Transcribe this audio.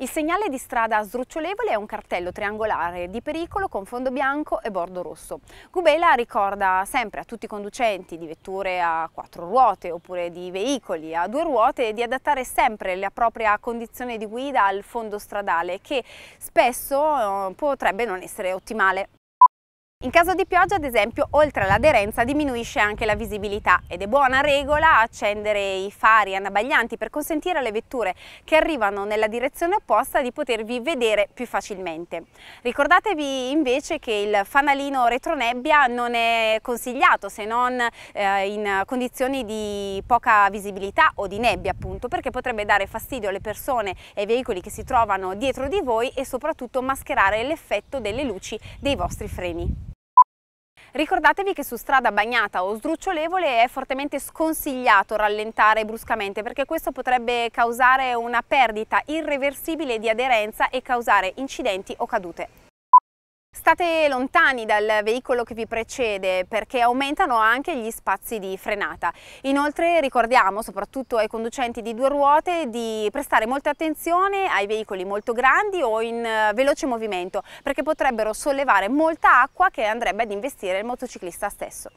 Il segnale di strada sdrucciolevole è un cartello triangolare di pericolo con fondo bianco e bordo rosso. Gubela ricorda sempre a tutti i conducenti di vetture a quattro ruote oppure di veicoli a due ruote di adattare sempre la propria condizione di guida al fondo stradale che spesso eh, potrebbe non essere ottimale. In caso di pioggia, ad esempio, oltre all'aderenza diminuisce anche la visibilità ed è buona regola accendere i fari anabaglianti per consentire alle vetture che arrivano nella direzione opposta di potervi vedere più facilmente. Ricordatevi invece che il fanalino retronebbia non è consigliato se non eh, in condizioni di poca visibilità o di nebbia appunto perché potrebbe dare fastidio alle persone e ai veicoli che si trovano dietro di voi e soprattutto mascherare l'effetto delle luci dei vostri freni. Ricordatevi che su strada bagnata o sdrucciolevole è fortemente sconsigliato rallentare bruscamente perché questo potrebbe causare una perdita irreversibile di aderenza e causare incidenti o cadute. State lontani dal veicolo che vi precede perché aumentano anche gli spazi di frenata. Inoltre ricordiamo soprattutto ai conducenti di due ruote di prestare molta attenzione ai veicoli molto grandi o in eh, veloce movimento perché potrebbero sollevare molta acqua che andrebbe ad investire il motociclista stesso.